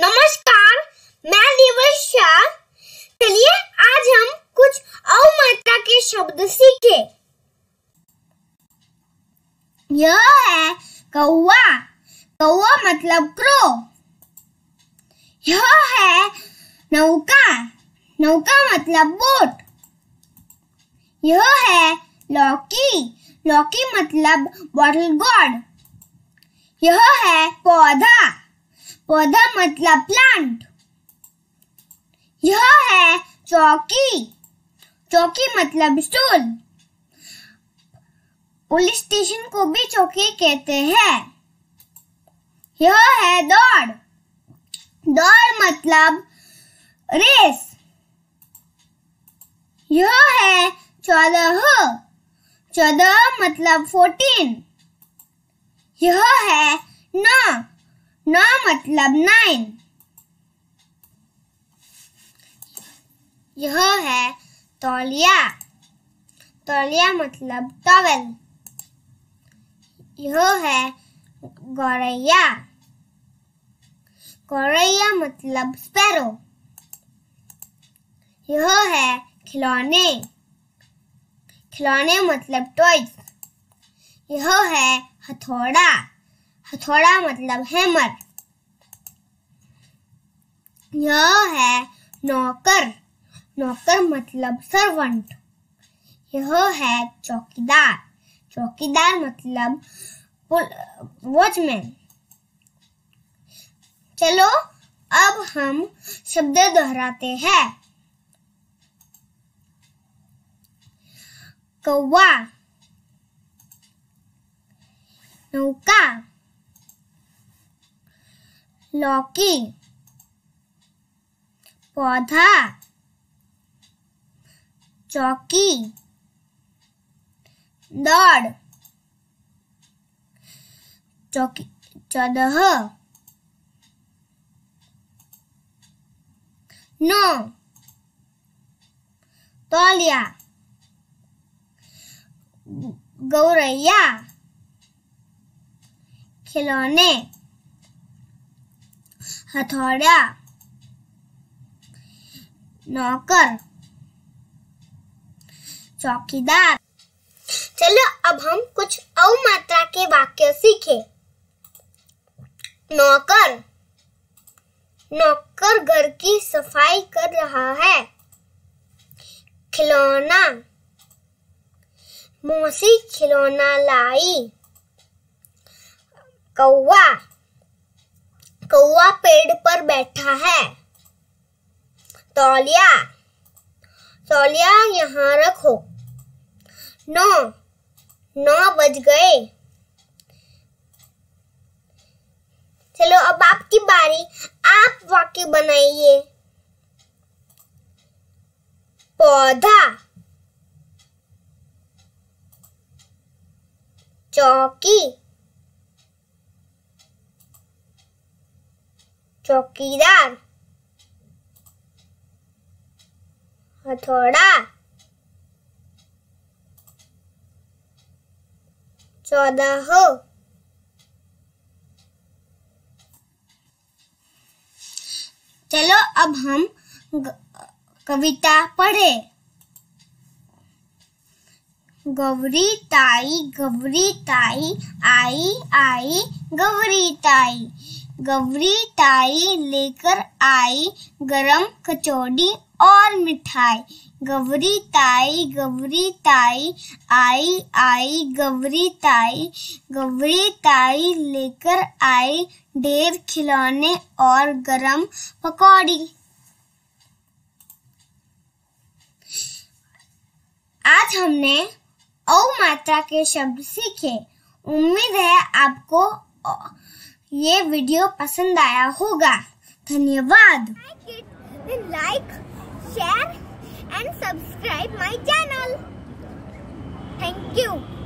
नमस्कार मैं दिवस शाह चलिए आज हम कुछ अवमात्रा के शब्द सीखे यह है कौआ कौआ मतलब क्रो यह है नौका नौका मतलब बोट यह है लौकी लौकी मतलब बॉटल गॉड यह है पौधा पौधा मतलब प्लांट यह है चौकी चौकी मतलब स्टूल पुलिस स्टेशन को भी चौकी कहते हैं यह है दौड़ दौड़ मतलब रेस यह है चौदह चौदह मतलब फोर्टीन यह है नौ नौ मतलब नाइन यह है तौलिया तौलिया मतलब टॉवल यह है गौरैया गौरैया मतलब स्पैरो यह है खिलौने खिलौने मतलब टॉयज यह है हथौड़ा हथौड़ा तो मतलब हैमर यह है नौकर नौकर मतलब सर्वंट यह है चौकीदार चौकीदार मतलब वॉचमैन चलो अब हम शब्द दोहराते हैं कौवा नौका लौकी पौधा चौकी दौड़ चौकी चौदह नौ तौलिया गौरैया खिलौने हथौड़ा नौकर चौकीदार चलो अब हम कुछ औ मात्रा के वाक्य सीखे नौकर नौकर घर की सफाई कर रहा है खिलौना मौसी खिलौना लाई कौवा कौआ पेड़ पर बैठा है तौलिया तौलिया यहाँ रखो नौ नौ बज गए चलो अब आपकी बारी आप वाक्य बनाइए पौधा चौकी चौकीदार हथौड़ा चौदह चलो अब हम कविता पढ़े गौरी ताई गौरी ताई आई आई गौरी ताई गवरी ताई लेकर आई गरम कचौड़ी और मिठाई गवरी ताई गवरी ताई आई आई गवरी ताई गवरी ताई लेकर आई ढेर खिलौने और गरम पकौड़ी आज हमने औ मात्रा के शब्द सीखे उम्मीद है आपको ये वीडियो पसंद आया होगा धन्यवाद like share and subscribe my channel thank you